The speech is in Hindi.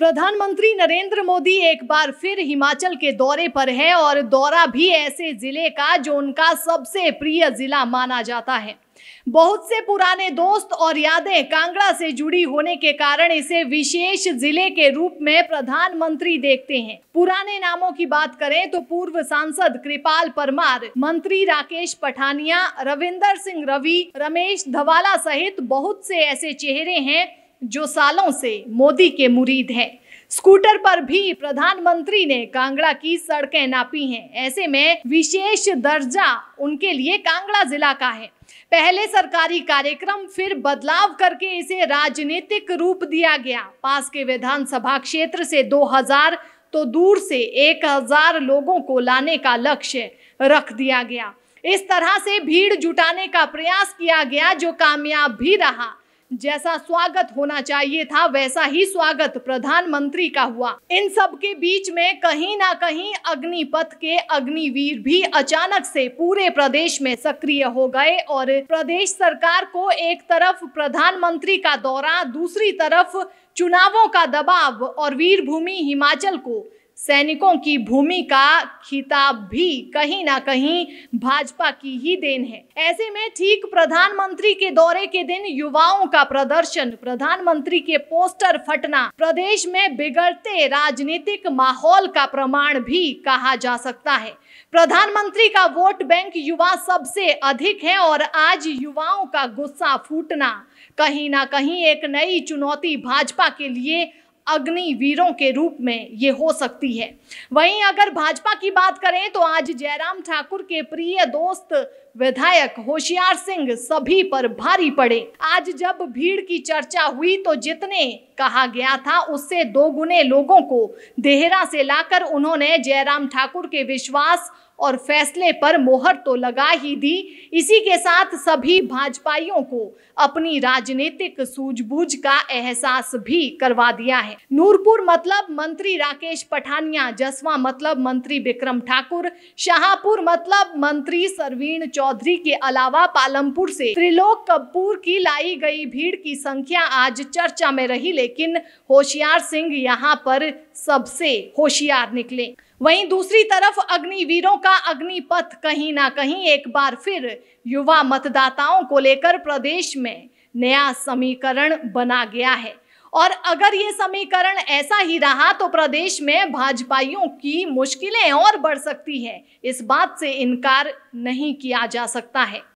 प्रधानमंत्री नरेंद्र मोदी एक बार फिर हिमाचल के दौरे पर हैं और दौरा भी ऐसे जिले का जो उनका सबसे प्रिय जिला माना जाता है बहुत से पुराने दोस्त और यादें कांगड़ा से जुड़ी होने के कारण इसे विशेष जिले के रूप में प्रधानमंत्री देखते हैं पुराने नामों की बात करें तो पूर्व सांसद कृपाल परमार मंत्री राकेश पठानिया रविंदर सिंह रवि रमेश धवाला सहित बहुत से ऐसे चेहरे हैं जो सालों से मोदी के मुरीद हैं स्कूटर पर भी प्रधानमंत्री ने कांगड़ा की सड़कें नापी हैं ऐसे में विशेष दर्जा उनके लिए कांगड़ा जिला का है पहले सरकारी कार्यक्रम फिर बदलाव करके इसे राजनीतिक रूप दिया गया पास के विधानसभा क्षेत्र से 2000 तो दूर से 1000 लोगों को लाने का लक्ष्य रख दिया गया इस तरह से भीड़ जुटाने का प्रयास किया गया जो कामयाब भी रहा जैसा स्वागत होना चाहिए था वैसा ही स्वागत प्रधानमंत्री का हुआ इन सब के बीच में कहीं ना कहीं अग्निपथ के अग्निवीर भी अचानक से पूरे प्रदेश में सक्रिय हो गए और प्रदेश सरकार को एक तरफ प्रधानमंत्री का दौरा दूसरी तरफ चुनावों का दबाव और वीरभूमि हिमाचल को सैनिकों की भूमि का खिताब भी कहीं ना कहीं भाजपा की ही देन है ऐसे में ठीक प्रधानमंत्री के दौरे के दिन युवाओं का प्रदर्शन प्रधानमंत्री के पोस्टर फटना प्रदेश में बिगड़ते राजनीतिक माहौल का प्रमाण भी कहा जा सकता है प्रधानमंत्री का वोट बैंक युवा सबसे अधिक है और आज युवाओं का गुस्सा फूटना कहीं ना कहीं एक नई चुनौती भाजपा के लिए अग्नि वीरों के रूप में ये हो सकती है वहीं अगर भाजपा की बात करें तो आज जयराम ठाकुर के प्रिय दोस्त विधायक होशियार सिंह सभी पर भारी पड़े आज जब भीड़ की चर्चा हुई तो जितने कहा गया था उससे दोगुने लोगों को देहरा से लाकर उन्होंने जयराम ठाकुर के विश्वास और फैसले पर मोहर तो लगा ही दी इसी के साथ सभी भाजपाइयों को अपनी राजनीतिक सूझबूझ का एहसास भी करवा दिया है नूरपुर मतलब मंत्री राकेश पठानिया जसवा मतलब मंत्री विक्रम ठाकुर शाहपुर मतलब मंत्री सरवीण चौधरी के अलावा पालमपुर से त्रिलोक कपूर की लाई गई भीड़ की संख्या आज चर्चा में रही लेकिन होशियार सिंह यहाँ पर सबसे होशियार निकले वहीं दूसरी तरफ अग्निवीरों का अग्निपथ कहीं ना कहीं एक बार फिर युवा मतदाताओं को लेकर प्रदेश में नया समीकरण बना गया है और अगर ये समीकरण ऐसा ही रहा तो प्रदेश में भाजपाइयों की मुश्किलें और बढ़ सकती हैं इस बात से इनकार नहीं किया जा सकता है